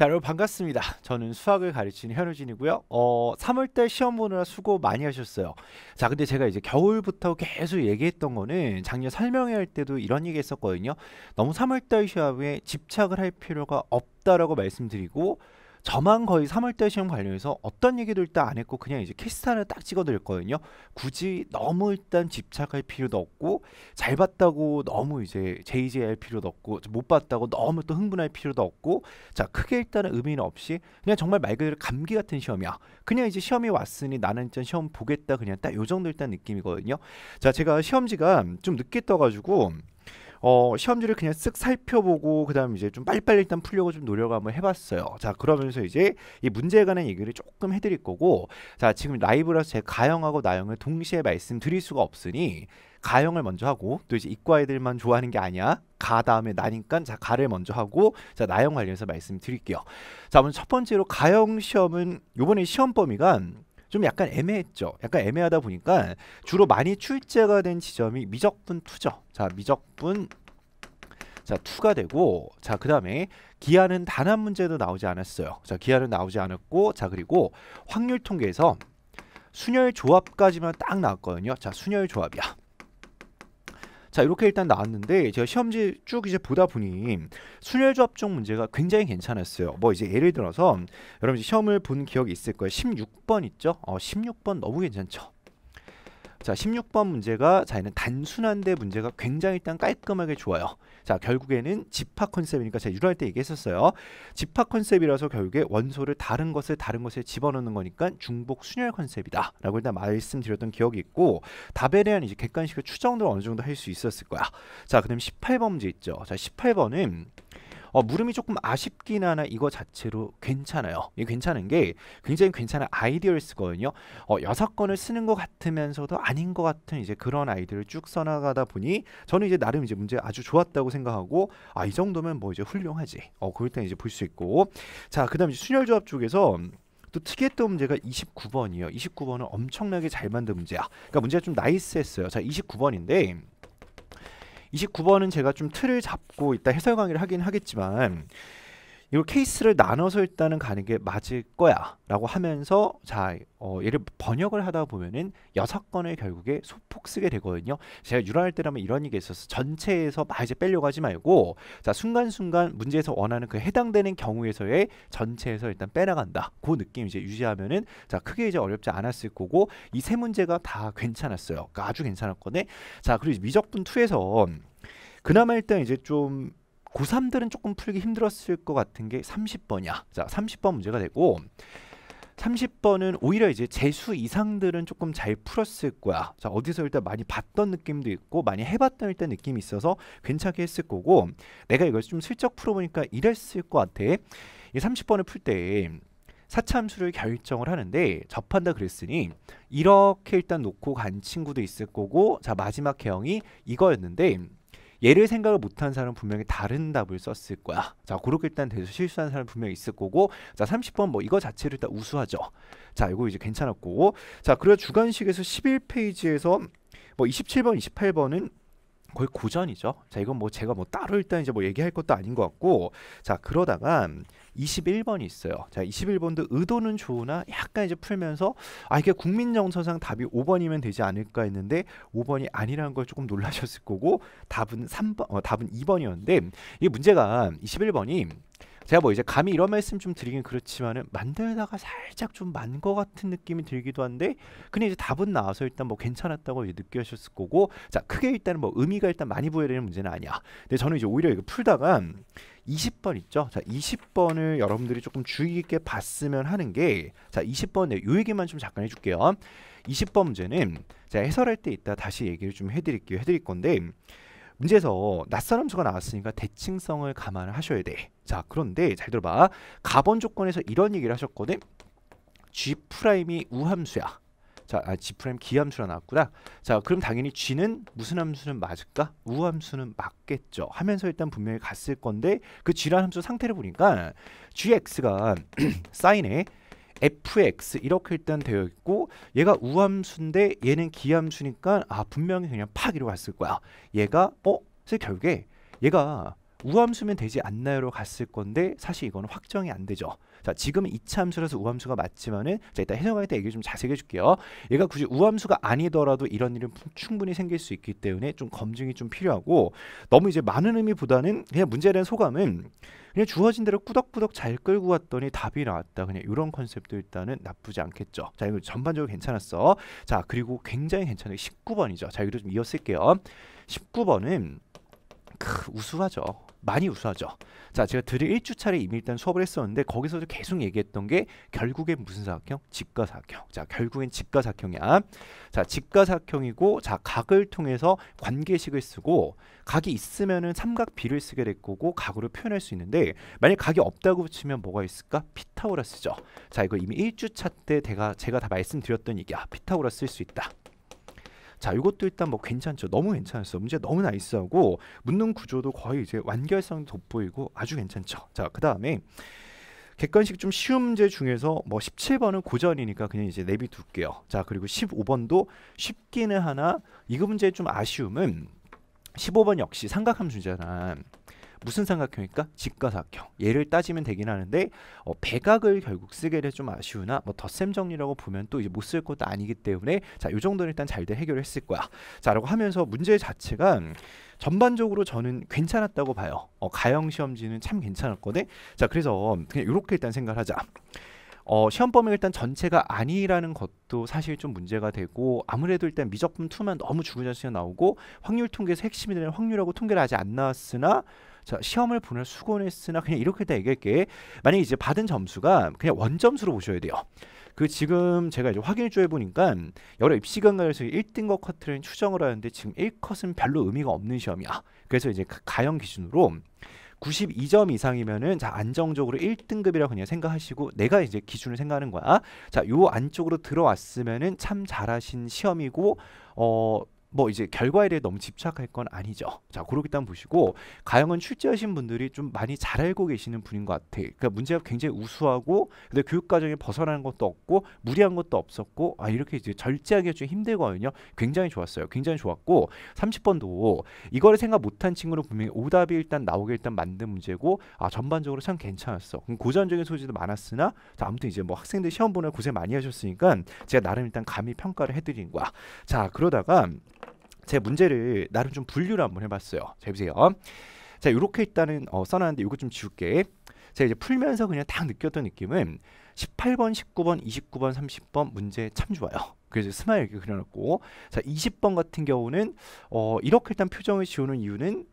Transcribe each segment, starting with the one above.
자 여러분 반갑습니다. 저는 수학을 가르치는 현우진이고요. 어 3월달 시험 보느라 수고 많이 하셨어요. 자 근데 제가 이제 겨울부터 계속 얘기했던 거는 작년 설명회 할 때도 이런 얘기 했었거든요. 너무 3월달 시험에 집착을 할 필요가 없다라고 말씀드리고 저만 거의 3월달 시험 관련해서 어떤 얘기도 일단 안 했고 그냥 이제 캐스터하딱 찍어드렸거든요. 굳이 너무 일단 집착할 필요도 없고 잘 봤다고 너무 이제 제이제할 필요도 없고 못 봤다고 너무 또 흥분할 필요도 없고 자 크게 일단은 의미는 없이 그냥 정말 말 그대로 감기 같은 시험이야. 그냥 이제 시험이 왔으니 나는 일단 시험 보겠다 그냥 딱 요 정도 일단 느낌이거든요. 자 제가 시험지가 좀 늦게 떠가지고 어, 시험지를 그냥 쓱 살펴보고 그다음 이제 좀 빨리빨리 일단 풀려고 좀 노력을 한번 해봤어요. 자 그러면서 이제 이 문제에 관한 얘기를 조금 해드릴 거고 자 지금 라이브라서 제 가형하고 나형을 동시에 말씀드릴 수가 없으니 가형을 먼저 하고 또 이제 이과 애들만 좋아하는 게 아니야 가 다음에 나니까 자 가를 먼저 하고 자 나형 관련해서 말씀드릴게요 자 먼저 첫 번째로 가형 시험은 요번에 시험 범위가 좀 약간 애매했죠. 약간 애매하다 보니까 주로 많이 출제가 된 지점이 미적분 투죠. 자, 미적분 자, 2가 되고 자, 그다음에 기아는 단 한 문제도 나오지 않았어요. 자, 기아는 나오지 않았고 자, 그리고 확률 통계에서 순열 조합까지만 딱 나왔거든요. 자, 순열 조합이야. 자 이렇게 일단 나왔는데 제가 시험지 쭉 이제 보다 보니 순열조합 중 문제가 굉장히 괜찮았어요 뭐 이제 예를 들어서 여러분 시험을 본 기억이 있을 거예요 16번 있죠 어 16번 너무 괜찮죠 자, 16번 문제가 자, 얘는 단순한데 문제가 굉장히 일단 깔끔하게 좋아요. 자, 결국에는 집합 컨셉이니까 제가 유료할 때 얘기했었어요. 집합 컨셉이라서 결국에 원소를 다른 것을 다른 것에 집어넣는 거니까 중복 순열 컨셉이다. 라고 일단 말씀드렸던 기억이 있고 답에 대한 이제 객관식의 추정도 어느 정도 할 수 있었을 거야. 자, 그다음 18번 문제 있죠. 자, 18번은 어, 물음이 조금 아쉽긴 하나 이거 자체로 괜찮아요. 이 괜찮은 게 굉장히 괜찮은 아이디어를 쓰거든요. 어, 여섯 건을 쓰는 것 같으면서도 아닌 것 같은 이제 그런 아이디어를 쭉 써나가다 보니 저는 이제 나름 이제 문제 아주 좋았다고 생각하고 아 이 정도면 뭐 이제 훌륭하지. 어, 그럴 때 이제 볼 수 있고 자 그다음 에 순열조합 쪽에서 또 특이했던 문제가 29번이에요. 29번은 엄청나게 잘 만든 문제야. 그러니까 문제가 좀 나이스했어요. 자, 29번인데 29번은 제가 좀 틀을 잡고 이따 해설 강의를 하긴 하겠지만 이걸 케이스를 나눠서 일단은 가는 게 맞을 거야라고 하면서 자 어, 얘를 번역을 하다 보면은 여섯 건을 결국에 소폭 쓰게 되거든요. 제가 유라할 때라면 이런 얘기 있었어. 전체에서 막 이제 빼려고 하지 말고 자 순간순간 문제에서 원하는 그 해당되는 경우에서의 전체에서 일단 빼나간다. 그 느낌 이제 유지하면은 자 크게 이제 어렵지 않았을 거고 이 세 문제가 다 괜찮았어요. 그러니까 아주 괜찮았거든. 자 그리고 미적분 2에서 그나마 일단 이제 좀 고3들은 조금 풀기 힘들었을 것 같은 게 30번이야. 자, 30번 문제가 되고 30번은 오히려 이제 재수 이상들은 조금 잘 풀었을 거야. 자, 어디서 일단 많이 봤던 느낌도 있고 많이 해봤던 일단 느낌이 있어서 괜찮게 했을 거고 내가 이걸 좀 슬쩍 풀어보니까 이랬을 것 같아. 이 30번을 풀 때 사참수를 결정을 하는데 접한다 그랬으니 이렇게 일단 놓고 간 친구도 있을 거고 자 마지막 개형이 이거였는데 얘를 생각을 못한 사람은 분명히 다른 답을 썼을 거야. 자, 그렇게 일단 대해 실수한 사람 분명히 있을 거고, 자, 30번 뭐 이거 자체를 일단 우수하죠. 자, 이거 이제 괜찮았고, 자, 그래서 주관식에서 11페이지에서 뭐 27번, 28번은 거의 고전이죠. 자, 이건 뭐 제가 뭐 따로 일단 이제 뭐 얘기할 것도 아닌 것 같고, 자, 그러다가 21번이 있어요. 자, 21번도 의도는 좋으나 약간 이제 풀면서 아 이게 국민 정서상 답이 5번이면 되지 않을까 했는데 5번이 아니라는 걸 조금 놀라셨을 거고 답은 3번 어, 답은 2번이었는데 이 문제가 21번이 제가 뭐 이제 감히 이런 말씀 좀 드리긴 그렇지만은 만들다가 살짝 좀만것 같은 느낌이 들기도 한데 근데 이제 답은 나와서 일단 뭐 괜찮았다고 느끼셨을 거고 자 크게 일단 뭐 의미가 일단 많이 부여되는 문제는 아니야. 근데 저는 이제 오히려 이거 풀다가 20번 있죠. 자, 20번을 여러분들이 조금 주의 깊게 봤으면 하는 게 자, 20번 요 얘기만 좀 잠깐 해줄게요. 20번 문제는 제가 해설할 때 이따 다시 얘기를 좀 해드릴게요. 해드릴 건데 문제에서 낯선 함수가 나왔으니까 대칭성을 감안하셔야 을 돼. 자 그런데 잘 들어봐. 가번 조건에서 이런 얘기를 하셨거든. g 프라임이 우함수야. 자, 아, G 프라임 기함수라 나왔구나. 자, 그럼 당연히 G는 무슨 함수는 맞을까? 우함수는 맞겠죠. 하면서 일단 분명히 갔을 건데 그 G라는 함수 상태를 보니까 GX가 사인에 fx 이렇게 일단 되어 있고 얘가 우함수인데 얘는 기함수니까 아 분명히 그냥 팍 이러고 갔을 거야. 얘가 어? 그래서 결국에 얘가 우함수면 되지 않나요로 갔을 건데 사실 이거는 확정이 안 되죠. 자 지금은 이차함수라서 우함수가 맞지만은 자 일단 해석할 때 얘기를 좀 자세히 해줄게요. 얘가 굳이 우함수가 아니더라도 이런 일은 충분히 생길 수 있기 때문에 좀 검증이 좀 필요하고 너무 이제 많은 의미보다는 그냥 문제에 대한 소감은 그냥 주어진 대로 꾸덕꾸덕 잘 끌고 왔더니 답이 나왔다. 그냥 이런 컨셉도 일단은 나쁘지 않겠죠. 자, 이거 전반적으로 괜찮았어. 자, 그리고 굉장히 괜찮은 19번이죠. 자, 이거 좀 이어 쓸게요. 19번은 크, 우수하죠. 많이 우수하죠. 자, 제가 드릴 1주차례 이미 일단 수업을 했었는데 거기서도 계속 얘기했던 게 결국엔 무슨 사각형? 직과사각형 자, 결국엔 직과사각형이야 자, 직가사각형이고 자, 각을 통해서 관계식을 쓰고 각이 있으면은 삼각비를 쓰게 될 거고 각으로 표현할 수 있는데 만약 각이 없다고 붙이면 뭐가 있을까? 피타고라스죠. 자, 이거 이미 1주차 때 제가 제가 다 말씀드렸던 얘기야. 피타고라스일 수 있다. 자, 이것도 일단 뭐 괜찮죠. 너무 괜찮았어. 문제 너무 나이스하고 묻는 구조도 거의 이제 완결성 돋보이고 아주 괜찮죠. 자, 그다음에 객관식 좀 쉬운 문제 중에서 뭐 17번은 고전이니까 그냥 이제 내비둘게요. 자, 그리고 15번도 쉽기는 하나 이거 문제 좀 아쉬움은 15번 역시 삼각함수잖아. 무슨 삼각형일까? 직과사각 얘를 따지면 되긴 하는데 어, 배각을 결국 쓰게 돼좀 아쉬우나 뭐 덧셈 정리라고 보면 또 이제 못 쓸 것도 아니기 때문에 자요 정도는 일단 잘들 해결했을 거야 자라고 하면서 문제 자체가 전반적으로 저는 괜찮았다고 봐요 어, 가형 시험지는 참 괜찮았거든 자 그래서 그냥 이렇게 일단 생각하자 어, 시험 범위가 일단 전체가 아니라는 것도 사실 좀 문제가 되고 아무래도 일단 미적분 투만 너무 주구장창 나오고 확률 통계에서 핵심이 되는 확률하고 통계를 아직 안 나왔으나 자, 시험을 보낼 수고는 했으나 그냥 이렇게 다 얘기할게. 만약에 이제 받은 점수가 그냥 원점수로 보셔야 돼요. 그 지금 제가 이제 확인을 해보니까 여러 입시관 과에서 1등급 커트를 추정을 하는데 지금 1컷은 별로 의미가 없는 시험이야. 그래서 이제 가형 기준으로 92점 이상이면은 자 안정적으로 1등급이라고 그냥 생각하시고 내가 이제 기준을 생각하는 거야. 자, 요 안쪽으로 들어왔으면은 참 잘하신 시험이고 어뭐 이제 결과에 대해 너무 집착할 건 아니죠. 자, 그렇기 때문에 보시고 가영은 출제하신 분들이 좀 많이 잘 알고 계시는 분인 것 같아. 그러니까 문제가 굉장히 우수하고 근데 교육 과정에 벗어나는 것도 없고 무리한 것도 없었고 아 이렇게 이제 절제하기가 좀 힘들거든요. 굉장히 좋았어요. 굉장히 좋았고 30번도 이거를 생각 못한 친구는 분명히 오답이 일단 나오게 일단 만든 문제고 아 전반적으로 참 괜찮았어. 고전적인 소지도 많았으나 자, 아무튼 이제 뭐 학생들 시험 보는 고생 많이 하셨으니까 제가 나름 일단 감히 평가를 해드린 거야. 자 그러다가 제 문제를 나름 좀 분류를 한번 해봤어요. 잘 보세요. 자 이렇게 일단은 어, 써놨는데 이거 좀 지울게. 제가 이제 풀면서 그냥 딱 느꼈던 느낌은 18번, 19번, 29번, 30번 문제 참 좋아요. 그래서 스마일 이렇게 그려놨고 자 20번 같은 경우는 어, 이렇게 일단 표정을 지우는 이유는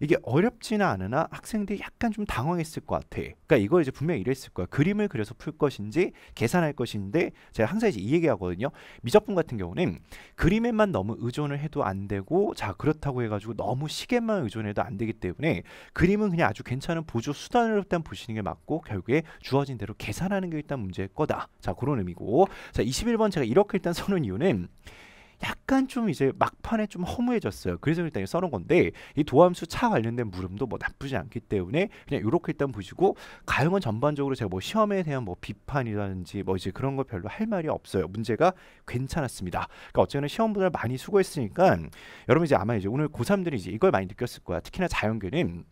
이게 어렵지는 않으나 학생들이 약간 좀 당황했을 것 같아. 그러니까 이걸 이제 분명히 이랬을 거야. 그림을 그려서 풀 것인지 계산할 것인데 제가 항상 이제 이 얘기하거든요. 미적분 같은 경우는 그림에만 너무 의존을 해도 안 되고 자 그렇다고 해가지고 너무 시계만 의존해도 안 되기 때문에 그림은 그냥 아주 괜찮은 보조 수단으로 일단 보시는 게 맞고 결국에 주어진 대로 계산하는 게 일단 문제일 거다. 자 그런 의미고 자 21번 제가 이렇게 일단 서는 이유는 약간 좀 이제 막판에 좀 허무해졌어요. 그래서 일단 써놓은 건데 이 도함수 차 관련된 물음도 뭐 나쁘지 않기 때문에 그냥 이렇게 일단 보시고 가형은 전반적으로 제가 뭐 시험에 대한 뭐 비판이라든지 뭐 이제 그런 거 별로 할 말이 없어요. 문제가 괜찮았습니다. 그러니까 어쨌든 시험 분을 많이 수고했으니까 여러분 이제 아마 이제 오늘 고3들이 이제 이걸 많이 느꼈을 거야. 특히나 자연계는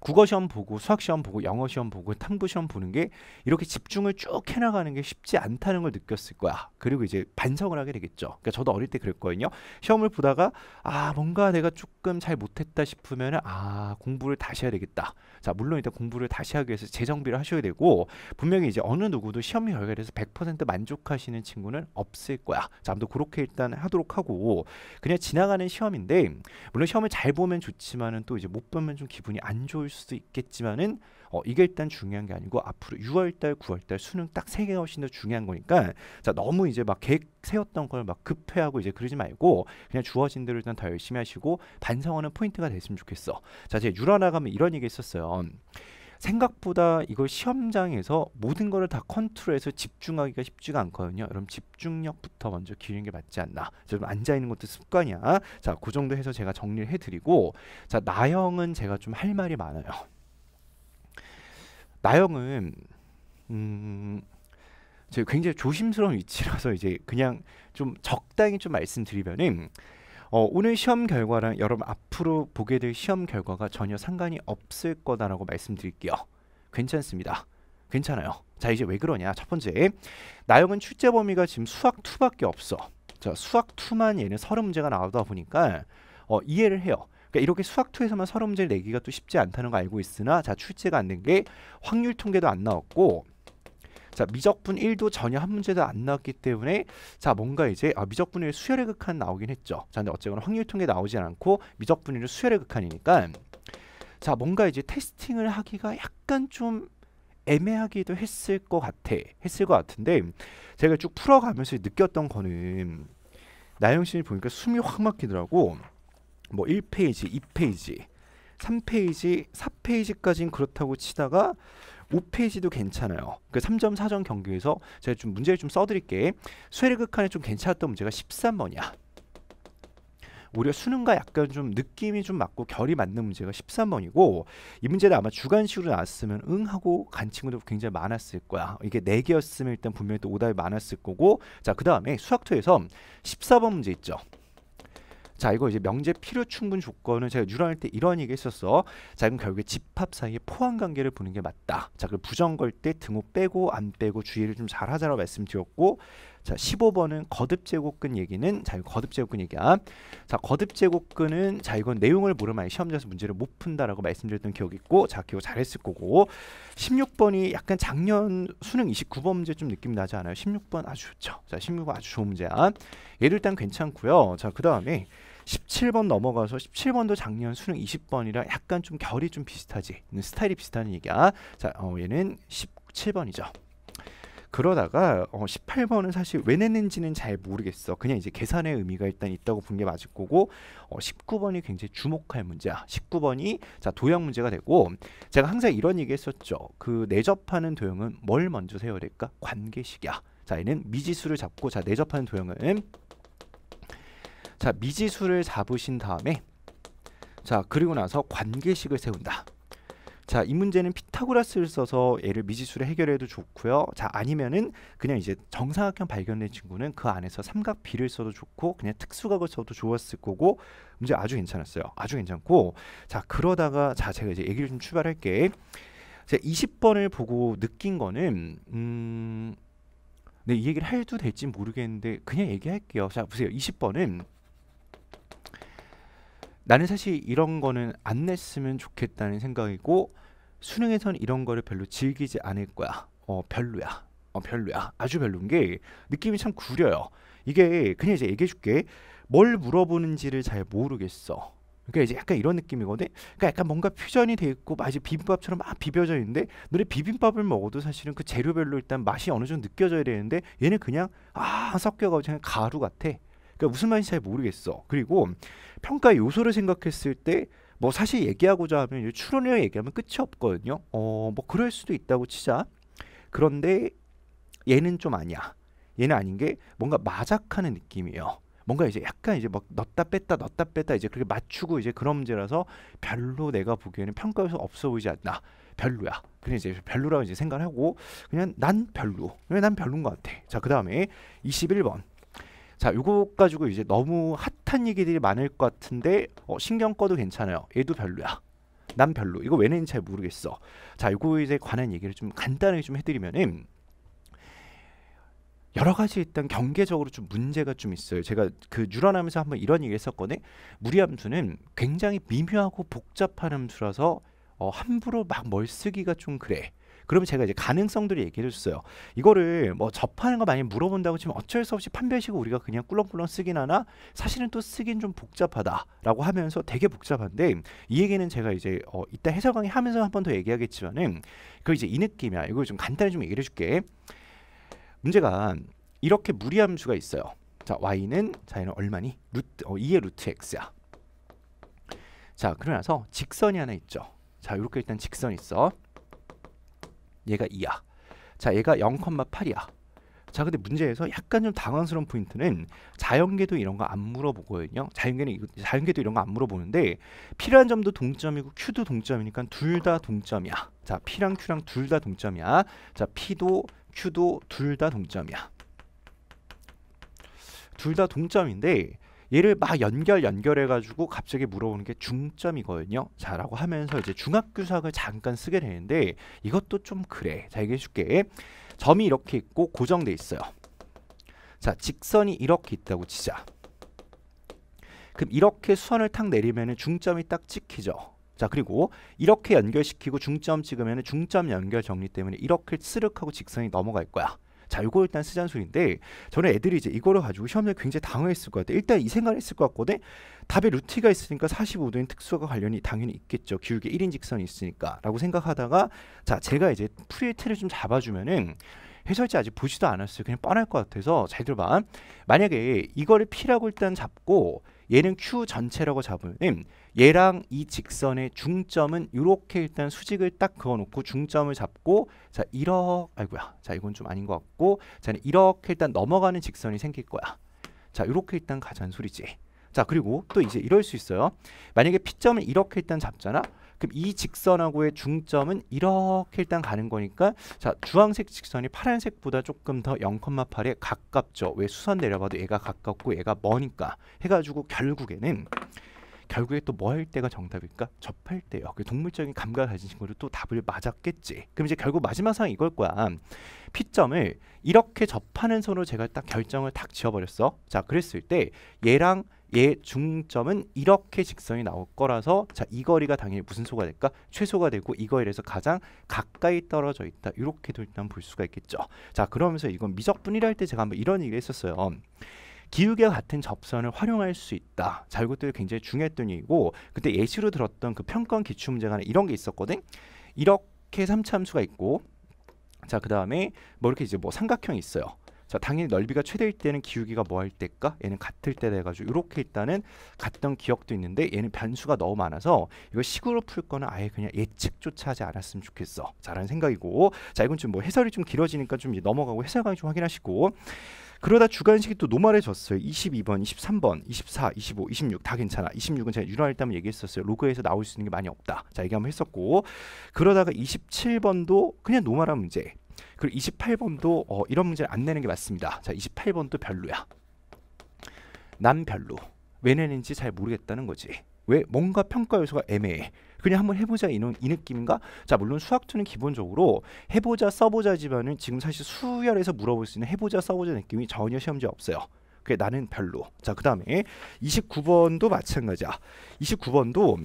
국어 시험 보고 수학 시험 보고 영어 시험 보고 탐구 시험 보는 게 이렇게 집중을 쭉 해나가는 게 쉽지 않다는 걸 느꼈을 거야. 그리고 이제 반성을 하게 되겠죠. 그러니까 저도 어릴 때 그랬거든요. 시험을 보다가 아 뭔가 내가 조금 잘 못했다 싶으면 아 공부를 다시 해야 되겠다. 자 물론 일단 공부를 다시 하기 위해서 재정비를 하셔야 되고 분명히 이제 어느 누구도 시험 결과에서 대해100% 만족하시는 친구는 없을 거야. 자 아무튼 그렇게 일단 하도록 하고 그냥 지나가는 시험인데 물론 시험을 잘 보면 좋지만은 또 이제 못 보면 좀 기분이 안 좋을 수도 있겠지만은 어, 이게 일단 중요한 게 아니고 앞으로 6월달, 9월달 수능 딱 세 개가 훨씬 더 중요한 거니까 자 너무 이제 막 계획 세웠던 걸 막 급해하고 이제 그러지 말고 그냥 주어진 대로 일단 더 열심히 하시고 반성하는 포인트가 됐으면 좋겠어. 자 제가 유라 나가면 이런 얘기 했었어요. 생각보다 이걸 시험장에서 모든 것을 다 컨트롤해서 집중하기가 쉽지가 않거든요. 그럼 집중력부터 먼저 기르는 게 맞지 않나. 좀 앉아 있는 것도 습관이야. 자, 그 정도 해서 제가 정리를 해드리고 자 나영은 제가 좀 할 말이 많아요. 나영은 음. 제가 굉장히 조심스러운 위치라서 이제 그냥 좀 적당히 좀 말씀드리면은 어, 오늘 시험 결과랑 여러분 앞으로 보게 될 시험 결과가 전혀 상관이 없을 거다라고 말씀드릴게요. 괜찮습니다. 괜찮아요. 자 이제 왜 그러냐 첫 번째 나영은 출제 범위가 지금 수학 2밖에 없어. 자 수학 2만 얘는 서른 문제가 나오다 보니까 어, 이해를 해요. 그러니까 이렇게 수학 2에서만 서른 문제를 내기가 또 쉽지 않다는 거 알고 있으나 자 출제가 안 된 게 확률 통계도 안 나왔고 자 미적분 1도 전혀 한 문제도 안 나왔기 때문에 자 뭔가 이제 아, 미적분 의 수열의 극한 나오긴 했죠. 자 근데 어쨌거나 확률통계 나오진 않고 미적분 1 수열의 극한이니까 자 뭔가 이제 테스팅을 하기가 약간 좀 애매하기도 했을 것 같아 했을 것 같은데 제가 쭉 풀어가면서 느꼈던 거는 나영씨이 보니까 숨이 확 막히더라고 뭐 1페이지, 2페이지, 3페이지, 4페이지까지는 그렇다고 치다가 5페이지도 괜찮아요. 그 그러니까 3.4전 경기에서 제가 좀 문제를 좀 써드릴게. 쇠르극한에 좀 괜찮았던 문제가 13번이야. 오히려 수능과 약간 좀 느낌이 좀 맞고 결이 맞는 문제가 13번이고 이 문제는 아마 주간식으로 나왔으면 응 하고 간 친구도 굉장히 많았을 거야. 이게 4개였으면 일단 분명히 또 오답이 많았을 거고 자 그 다음에 수학토에서 14번 문제 있죠. 자 이거 이제 명제 필요 충분 조건은 제가 유런할 때 이런 얘기 했었어. 자 그럼 결국에 집합 사이에 포함 관계를 보는 게 맞다. 자 그럼 부정 걸 때 등호 빼고 안 빼고 주의를 좀 잘하자라고 말씀드렸고 자 15번은 거듭 제곱근 얘기는 자이 거듭 거 제곱근 얘기야. 자 거듭 제곱근은 자 이건 내용을 물으면 시험장에서 문제를 못 푼다라고 말씀드렸던 기억이 있고 자 기억 잘했을 거고 16번이 약간 작년 수능 29번 문제 좀 느낌 나지 않아요? 16번 아주 좋죠. 자 16번 아주 좋은 문제야. 얘들 일단 괜찮고요. 자 그 다음에 17번 넘어가서 17번도 작년 수능 2 0번이라 약간 좀 결이 좀 비슷하지 스타일이 비슷하는 얘기야 자 어, 얘는 17번이죠 그러다가 어, 18번은 사실 왜 냈는지는 잘 모르겠어. 그냥 이제 계산의 의미가 일단 있다고 본 게 맞을 거고 어, 19번이 굉장히 주목할 문제야. 19번이 자 도형 문제가 되고 제가 항상 이런 얘기 했었죠. 그 내접하는 도형은 뭘 먼저 세워야 될까? 관계식이야. 자 얘는 미지수를 잡고 자 내접하는 도형은 자 미지수를 잡으신 다음에 자 그리고 나서 관계식을 세운다. 자, 이 문제는 피타고라스를 써서 얘를 미지수를 해결해도 좋고요. 자, 아니면은 그냥 이제 정사각형 발견된 친구는 그 안에서 삼각비를 써도 좋고 그냥 특수각을 써도 좋았을 거고 문제 아주 괜찮았어요. 아주 괜찮고 자, 그러다가 자, 제가 이제 얘기를 좀 출발할게. 20번을 보고 느낀 거는 음... 네, 이 얘기를 해도 될지 모르겠는데 그냥 얘기할게요. 자, 보세요. 20번은 나는 사실 이런 거는 안 냈으면 좋겠다는 생각이고 수능에선 이런 거를 별로 즐기지 않을 거야. 어 별로야. 어 별로야. 아주 별로인게 느낌이 참 구려요. 이게 그냥 이제 얘기해 줄게. 뭘 물어보는지를 잘 모르겠어. 그러니까 이제 약간 이런 느낌이거든. 그러니까 약간 뭔가 퓨전이 돼 있고 마치 비빔밥처럼 막 비벼져 있는데 너네 비빔밥을 먹어도 사실은 그 재료별로 일단 맛이 어느 정도 느껴져야 되는데 얘는 그냥 아 섞여가지고 그냥 가루 같아. 그러니까 무슨 말인지 잘 모르겠어. 그리고 평가 요소를 생각했을 때 뭐 사실 얘기하고자 하면 추론을 이 얘기하면 끝이 없거든요. 어, 뭐 그럴 수도 있다고 치자. 그런데 얘는 좀 아니야. 얘는 아닌 게 뭔가 마작하는 느낌이에요. 뭔가 이제 약간 이제 막 넣다 뺐다 넣다 뺐다 이제 그렇게 맞추고 이제 그런 문제라서 별로 내가 보기에는 평가에서 없어 보이지 않나. 별로야. 그냥 이제 별로라고 이제 생각하고 그냥 난 별로. 왜 난 별로인 것 같아. 자, 그 다음에 21번 자, 요거 가지고 이제 너무 핫한 얘기들이 많을 것 같은데 어, 신경 꺼도 괜찮아요. 얘도 별로야. 난 별로. 이거 왜는 냐잘 모르겠어. 자, 요거 이제 관한 얘기를 좀 간단하게 좀 해드리면은 여러 가지 일단 경계적으로 좀 문제가 좀 있어요. 제가 그유런하면서 한번 이런 얘기 했었거든요. 무리함수는 굉장히 미묘하고 복잡한 함수라서 어, 함부로 막 뭘 쓰기가 좀 그래. 그러면 제가 이제 가능성들을 얘기해 줬어요. 이거를 뭐 접하는 거 많이 물어본다고 치면 어쩔 수 없이 판별식 우리가 그냥 꿀렁꿀렁 쓰긴 하나 사실은 또 쓰긴 좀 복잡하다라고 하면서 되게 복잡한데 이 얘기는 제가 이제 어 이따 해설 강의 하면서 한 번 더 얘기하겠지만은 그 이제 이 느낌이야. 이걸 좀 간단히 좀 얘기를 해줄게. 문제가 이렇게 무리함수가 있어요. 자 y는 자 얘는 얼마니? 루트 어, 2의 루트 x야. 자 그러고 나서 직선이 하나 있죠. 자 이렇게 일단 직선 있어. 얘가 2야. 자, 얘가 0,8이야. 자, 근데 문제에서 약간 좀 당황스러운 포인트는 자연계도 이런 거 안 물어보거든요. 자연계는 자연계도 이런 거 안 물어보는데 P라는 점도 동점이고 Q도 동점이니까 둘 다 동점이야. 자, P랑 Q랑 둘 다 동점이야. 자, P도 Q도 둘 다 동점이야. 둘 다 동점인데 얘를 막 연결 연결해 가지고 갑자기 물어보는게 중점이거든요. 자라고 하면서 이제 중학교수학을 잠깐 쓰게 되는데 이것도 좀 그래. 자 이게 쉽게 점이 이렇게 있고 고정돼 있어요. 자 직선이 이렇게 있다고 치자. 그럼 이렇게 수선을 탁내리면 중점이 딱 찍히죠. 자 그리고 이렇게 연결시키고 중점 찍으면 중점 연결 정리 때문에 이렇게 스륵하고 직선이 넘어갈 거야. 자, 요거 일단 쓰잔소리인데 저는 애들이 이제 이거를 가지고 시험에 굉장히 당황했을 것 같아요. 일단 이 생각을 했을 것 같거든. 답에 루트가 있으니까 45도인 특수가 관련이 당연히 있겠죠. 기울기 1인 직선이 있으니까라고 생각하다가 자, 제가 이제 풀이의 틀을 좀 잡아주면은 해설지 아직 보지도 않았어요. 그냥 뻔할 것 같아서 잘 들어봐. 만약에 이거를 P라고 일단 잡고 얘는 Q 전체라고 잡으면 얘랑 이 직선의 중점은 이렇게 일단 수직을 딱 그어놓고 중점을 잡고 자 이렇게 아이고야 자 이건 좀 아닌 것 같고 자 이렇게 일단 넘어가는 직선이 생길 거야 자 이렇게 일단 가자는 소리지 자 그리고 또 이제 이럴 수 있어요 만약에 P점을 이렇게 일단 잡잖아 그럼 이 직선하고의 중점은 이렇게 일단 가는 거니까 자 주황색 직선이 파란색보다 조금 더 0,8에 가깝죠 왜 수선 내려봐도 얘가 가깝고 얘가 머니까 해가지고 결국에는 결국에 또 뭐 할 때가 정답일까? 접할 때요. 그 동물적인 감각을 가진 친구를 또 답을 맞았겠지. 그럼 이제 결국 마지막 상황이 걸 거야. 피점을 이렇게 접하는 손으로 제가 딱 결정을 딱 지어버렸어. 자, 그랬을 때 얘랑 얘 중점은 이렇게 직선이 나올 거라서 자 이 거리가 당연히 무슨 소가 될까? 최소가 되고 이 거리에서 가장 가까이 떨어져 있다. 이렇게도 일단 볼 수가 있겠죠. 자 그러면서 이건 미적분이라 할 때 제가 한번 이런 얘기를 했었어요. 기우개 같은 접선을 활용할 수 있다. 자, 이것들 굉장히 중요했던 얘기고 그때 예시로 들었던 그평가 기출 문제가 이런 게 있었거든. 이렇게 삼차수가 있고 자, 그다음에 뭐 이렇게 이제 뭐 삼각형이 있어요. 자, 당연히 넓이가 최대일 때는 기울기가 뭐할 때일까? 얘는 같을 때라 가지고 이렇게 일단은 같던 기억도 있는데 얘는 변수가 너무 많아서 이거 식으로 풀 거는 아예 그냥 예측조차 하지 않았으면 좋겠어. 자라는 생각이고 자 이건 좀 뭐 해설이 좀 길어지니까 좀 넘어가고 해설강의 좀 확인하시고 그러다 주간식이또 노멀해졌어요. 22번, 23번, 24, 25, 26 다 괜찮아. 26은 제가 유난할 때만 얘기했었어요. 로그에서 나올 수 있는 게 많이 없다. 자, 얘기 한번 했었고 그러다가 27번도 그냥 노멀한 문제. 그리고 28번도 어, 이런 문제를 안 내는 게 맞습니다. 자, 28번도 별로야. 난 별로. 왜 내는지 잘 모르겠다는 거지. 왜 뭔가 평가 요소가 애매해. 그냥 한번 해보자 이이 느낌인가? 자 물론 수학2는 기본적으로 해보자 써보자지만은 지금 사실 수열에서 물어볼 수 있는 해보자 써보자 느낌이 전혀 시험지 없어요. 그게 나는 별로. 자, 그 다음에 29번도 마찬가지야. 29번도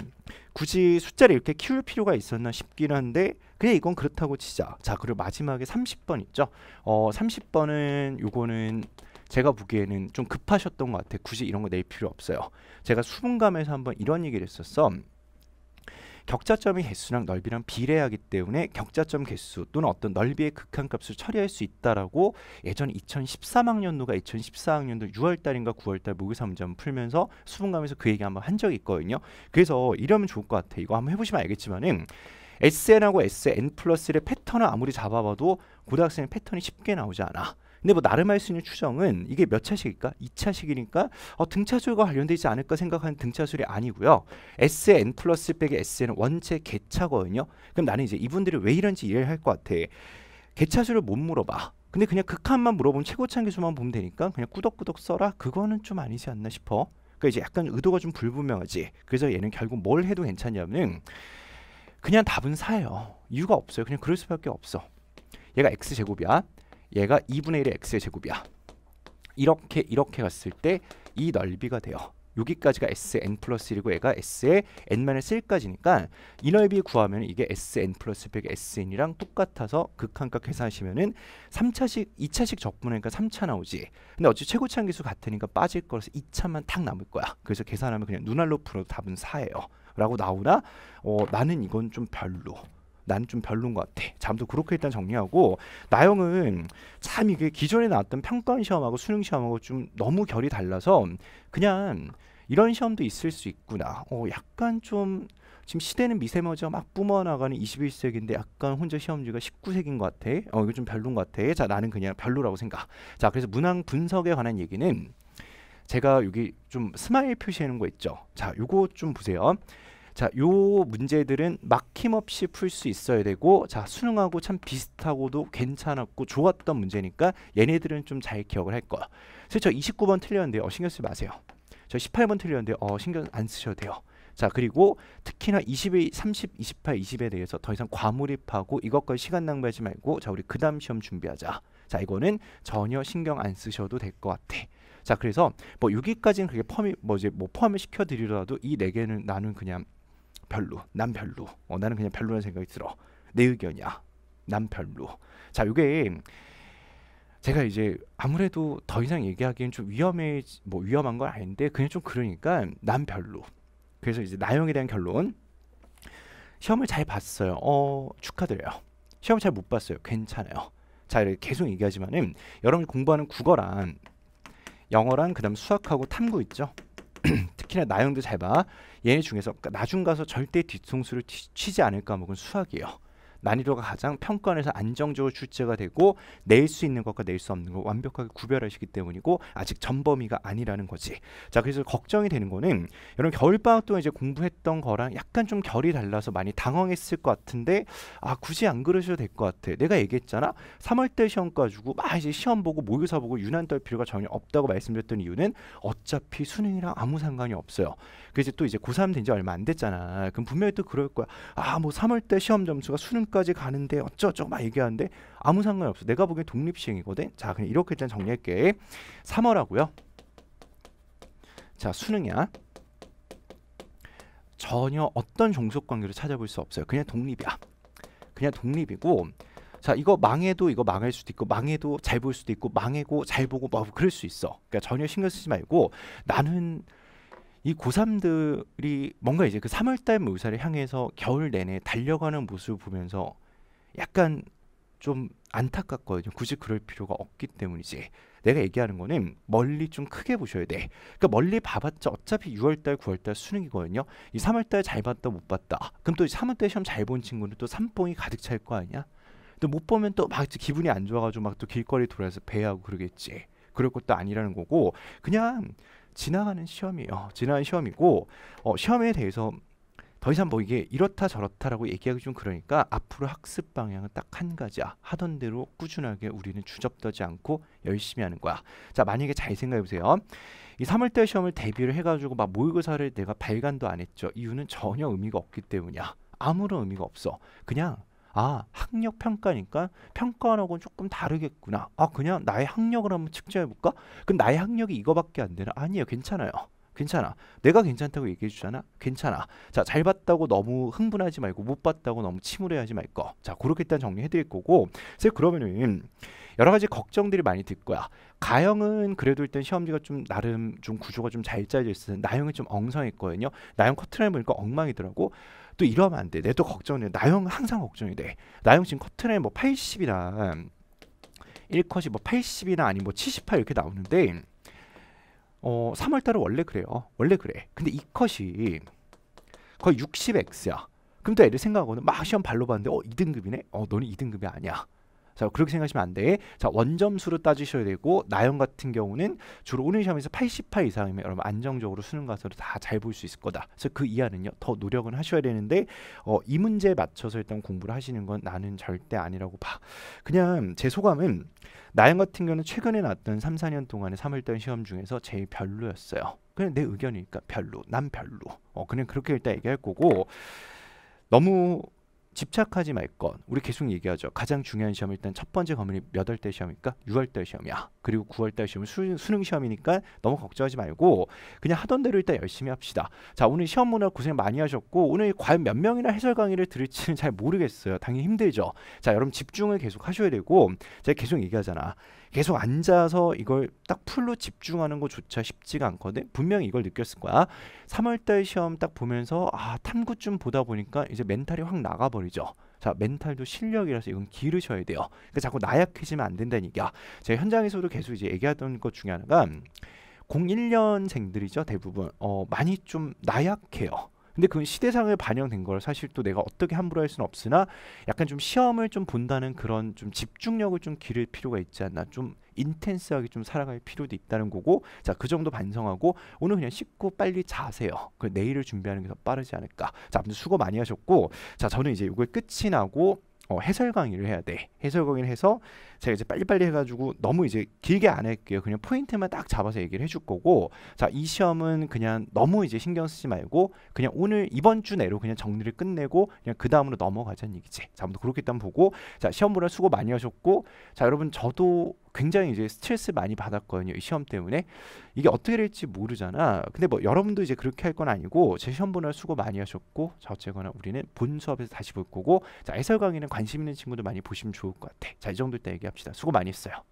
굳이 숫자를 이렇게 키울 필요가 있었나 싶긴 한데 그냥 이건 그렇다고 치자. 자, 그리고 마지막에 30번 있죠. 어, 30번은 요거는 제가 보기에는 좀 급하셨던 것 같아요. 굳이 이런 거 낼 필요 없어요. 제가 수분감에서 한번 이런 얘기를 했었어. 격자점이 개수랑 넓이랑 비례하기 때문에 격자점 개수 또는 어떤 넓이의 극한값을 처리할 수 있다라고 예전 2013학년도가 2014학년도 6월달인가 9월달 모의사 문제 한번 풀면서 수분감에서 그 얘기 한번 한 적이 있거든요. 그래서 이러면 좋을 것 같아. 이거 한번 해보시면 알겠지만은 SN하고 SN 플러스의 패턴을 아무리 잡아봐도 고등학생의 패턴이 쉽게 나오지 않아. 근데 뭐 나름 할 수 있는 추정은 이게 몇 차식일까? 2차식이니까 어, 등차수율과 관련되지 않을까 생각하는 등차수율이 아니고요. Sn 플러스 빼기 s n 원체 개차거든요. 그럼 나는 이제 이분들이 왜 이런지 이해할것 같아. 개차수를 못 물어봐. 근데 그냥 극한만 그 물어보면 최고차인 개수만 보면 되니까 그냥 꾸덕꾸덕 써라. 그거는 좀 아니지 않나 싶어. 그러니까 이제 약간 의도가 좀 불분명하지. 그래서 얘는 결국 뭘 해도 괜찮냐면 그냥 답은 사예요. 이유가 없어요. 그냥 그럴 수밖에 없어. 얘가 x 제곱이야. 얘가 2분의 1의 x의 제곱이야. 이렇게 이렇게 갔을 때 이 넓이가 돼요. 여기까지가 sn 플러스 1이고 얘가 s의 n-1까지니까 이 넓이 구하면 이게 sn 플러스 100 sn이랑 똑같아서 극한값 계산하시면은 3차식, 2차식 적분하니까 3차 나오지. 근데 어차피 최고치항 계수 같으니까 빠질 거라서 2차만 탁 남을 거야. 그래서 계산하면 그냥 눈알로 풀어도 답은 4예요. 라고 나오나 어, 나는 이건 좀 별로 난좀 별론 것 같아. 잠도 그렇게 일단 정리하고 나영은 참 이게 기존에 나왔던 평가원 시험하고 수능 시험하고 좀 너무 결이 달라서 그냥 이런 시험도 있을 수 있구나. 어, 약간 좀 지금 시대는 미세먼지가 막 뿜어나가는 21세기인데 약간 혼자 시험지가 19세기인 것 같아. 어, 이거 좀 별론 것 같아. 자, 나는 그냥 별로라고 생각. 자, 그래서 문항 분석에 관한 얘기는 제가 여기 좀 스마일 표시해놓은 거 있죠. 자, 요거 좀 보세요. 자, 요 문제들은 막힘없이 풀 수 있어야 되고 자, 수능하고 참 비슷하고도 괜찮았고 좋았던 문제니까 얘네들은 좀 잘 기억을 할 거야. 그래서 저 29번 틀렸는데 어 신경 쓰지 마세요. 저 18번 틀렸는데 어 신경 안 쓰셔도 돼요. 자 그리고 특히나 20, 30, 28, 20에 대해서 더 이상 과몰입하고 이것까지 시간 낭비하지 말고 자 우리 그 다음 시험 준비하자 자 이거는 전혀 신경 안 쓰셔도 될 것 같아 자 그래서 뭐 여기까지는 그게 펌이 뭐 이제 뭐 포함을 시켜드리더라도 이 네 개는 나는 그냥 별로 난 별로 어, 나는 그냥 별로라는 생각이 들어 내 의견이야 난 별로 자 이게 제가 이제 아무래도 더 이상 얘기하기엔 좀 위험해 뭐 위험한 건 아닌데 그냥 좀 그러니까 난 별로 그래서 이제 나영에 대한 결론 시험을 잘 봤어요 어 축하드려요 시험 을잘 못 봤어요 괜찮아요 자 이렇게 계속 얘기하지만은 여러분이 공부하는 국어란 영어랑 그다음 수학하고 탐구 있죠 특히나 나영도 잘 봐. 얘네 중에서 그러니까 나중 가서 절대 뒤통수를 치, 지 않을 과목은 수학이에요. 난이도가 가장 평가원에서 안정적으로 출제가 되고 낼 수 있는 것과 낼 수 없는 것 완벽하게 구별하시기 때문이고 아직 전범위가 아니라는 거지. 자 그래서 걱정이 되는 거는 여러분 겨울 방학 동안 이제 공부했던 거랑 약간 좀 결이 달라서 많이 당황했을 것 같은데 아 굳이 안 그러셔도 될 것 같아. 내가 얘기했잖아. 3월때 시험 가지고 막 이제 시험 보고 모의사 고 보고 유난 떨 필요가 전혀 없다고 말씀드렸던 이유는 어차피 수능이랑 아무 상관이 없어요. 그래서 또 이제 고3 된 지 얼마 안 됐잖아. 그럼 분명히 또 그럴 거야. 아 뭐3월때 시험 점수가 수능 독립까지 가는데 어쩌죠 막 얘기하는데 아무 상관없어 내가 보기엔 독립시행이거든 자 그냥 이렇게 일단 정리할게 3월 하고요 자 수능이야 전혀 어떤 종속관계를 찾아볼 수 없어요 그냥 독립이야 그냥 독립이고 자 이거 망해도 이거 망할 수도 있고 망해도 잘 볼 수도 있고 망해고 잘 보고 막 뭐 그럴 수 있어 그러니까 전혀 신경 쓰지 말고 나는 이 고3들이 뭔가 이제 그 3월달 묘사를 향해서 겨울 내내 달려가는 모습을 보면서 약간 좀 안타깝거든요. 굳이 그럴 필요가 없기 때문이지. 내가 얘기하는 거는 멀리 좀 크게 보셔야 돼. 그러니까 멀리 봐봤자 어차피 6월달, 9월달 수능이거든요. 이 3월달 잘 봤다 못 봤다. 그럼 또 3월달 시험 잘 본 친구는 또삼봉이 가득 찰 거 아니야? 근데 못 보면 또 막 기분이 안 좋아가지고 막 또 길거리 돌아서 배하고 그러겠지. 그럴 것도 아니라는 거고 그냥 지나가는 시험이에요. 어, 지나가는 시험이고 어, 시험에 대해서 더 이상 뭐 이게 이렇다 저렇다라고 얘기하기 좀 그러니까 앞으로 학습 방향은 딱 한 가지야. 하던 대로 꾸준하게 우리는 주접떠지 않고 열심히 하는 거야. 자, 만약에 잘 생각해 보세요. 이 3월달 시험을 대비를 해가지고 막 모의고사를 내가 발간도 안 했죠. 이유는 전혀 의미가 없기 때문이야. 아무런 의미가 없어. 그냥 아 학력 평가니까 평가원하고는 조금 다르겠구나 아 그냥 나의 학력을 한번 측정해 볼까 그럼 나의 학력이 이거밖에 안 되나 아니에요 괜찮아요 괜찮아 내가 괜찮다고 얘기해 주잖아 괜찮아 자 잘 봤다고 너무 흥분하지 말고 못 봤다고 너무 침울해하지 말고 자 그렇게 일단 정리해 드릴 거고 그래서 그러면은 여러 가지 걱정들이 많이 들 거야 가형은 그래도 일단 시험지가 좀 나름 좀 구조가 좀 잘 짜져 있어서 나형이 좀 엉성했거든요 나형 커트라인 보니까 엉망이더라고 또 이러면 안 돼. 내 또 걱정돼. 나영 항상 걱정이 돼. 나영 지금 커트라인 뭐 80이나 1컷이 뭐 80이나 아니 뭐 78 이렇게 나오는데 어 3월달은 원래 그래요. 원래 그래. 근데 이 컷이 거의 60x야. 그럼 또 애들 생각하고는 막 시험 발로 봤는데 어 2등급이네? 어 너는 2등급이 아니야. 자 그렇게 생각하시면 안 돼. 자 원점수로 따지셔야 되고 나영 같은 경우는 주로 오늘 시험에서 8 0 이상이면 여러분 안정적으로 수능 가서도 다잘 볼 수 있을 거다. 그래서 그 이하는요 더 노력은 하셔야 되는데 어, 이 문제에 맞춰서 일단 공부를 하시는 건 나는 절대 아니라고 봐. 그냥 제 소감은 나영 같은 경우는 최근에 나던 3, 4년 동안의 3월달 시험 중에서 제일 별로였어요. 그냥 내 의견이니까 별로, 난 별로. 어, 그냥 그렇게 일단 얘기할 거고 너무 집착하지 말 것. 우리 계속 얘기하죠. 가장 중요한 시험 일단 첫 번째 과문이 몇월때 시험입니까? 6월 달 시험이야. 그리고 9월 달시험 수, 수능 시험이니까 너무 걱정하지 말고 그냥 하던 대로 일단 열심히 합시다. 자, 오늘 시험 문화 고생 많이 하셨고 오늘 과연 몇 명이나 해설 강의를 들을지는 잘 모르겠어요. 당연히 힘들죠. 자, 여러분 집중을 계속 하셔야 되고 제가 계속 얘기하잖아. 계속 앉아서 이걸 딱 풀로 집중하는 것조차 쉽지가 않거든. 분명히 이걸 느꼈을 거야. 3월달 시험 딱 보면서 아 탐구쯤 보다 보니까 이제 멘탈이 확 나가버리죠. 자 멘탈도 실력이라서 이건 기르셔야 돼요. 그러니까 자꾸 나약해지면 안 된다는 얘기야. 제가 현장에서도 계속 이제 얘기하던 것 중에 하나가 01년생들이죠 대부분 어, 많이 좀 나약해요. 근데 그건 시대상을 반영된 걸 사실 또 내가 어떻게 함부로 할 수는 없으나 약간 좀 시험을 좀 본다는 그런 좀 집중력을 좀 기를 필요가 있지 않나 좀 인텐스하게 좀 살아갈 필요도 있다는 거고 자 그 정도 반성하고 오늘 그냥 씻고 빨리 자세요 그 내일을 준비하는 게 더 빠르지 않을까 자 아무튼 수고 많이 하셨고 자 저는 이제 이걸 끝이 나고 어, 해설 강의를 해야 돼. 해설 강의를 해서 제가 이제 빨리빨리 해가지고 너무 이제 길게 안 할게요. 그냥 포인트만 딱 잡아서 얘기를 해줄 거고, 자, 이 시험은 그냥 너무 이제 신경 쓰지 말고, 그냥 오늘 이번 주 내로 그냥 정리를 끝내고, 그냥 그 다음으로 넘어가자는 얘기지. 자, 아무튼 그렇게 일단 보고, 자, 시험 보라 수고 많이 하셨고, 자, 여러분 저도 굉장히 이제 스트레스 많이 받았거든요. 이 시험 때문에 이게 어떻게 될지 모르잖아. 근데 뭐 여러분도 이제 그렇게 할 건 아니고 제 시험 보느 수고 많이 하셨고 자 어쨌거나 우리는 본 수업에서 다시 볼 거고 자 해설 강의는 관심 있는 친구들 많이 보시면 좋을 것 같아. 자 이 정도 일 얘기합시다. 수고 많이 했어요.